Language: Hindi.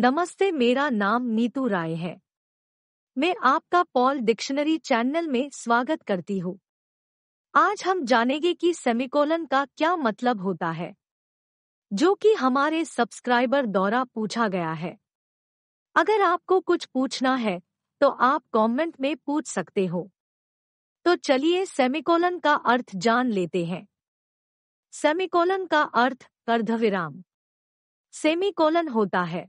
नमस्ते मेरा नाम नीतू राय है मैं आपका पॉल डिक्शनरी चैनल में स्वागत करती हूँ आज हम जानेंगे कि सेमिकोलन का क्या मतलब होता है जो कि हमारे सब्सक्राइबर द्वारा पूछा गया है अगर आपको कुछ पूछना है तो आप कमेंट में पूछ सकते हो तो चलिए सेमिकोलन का अर्थ जान लेते हैं सेमिकोलन का अर्थ अर्धविराम सेमिकोलन होता है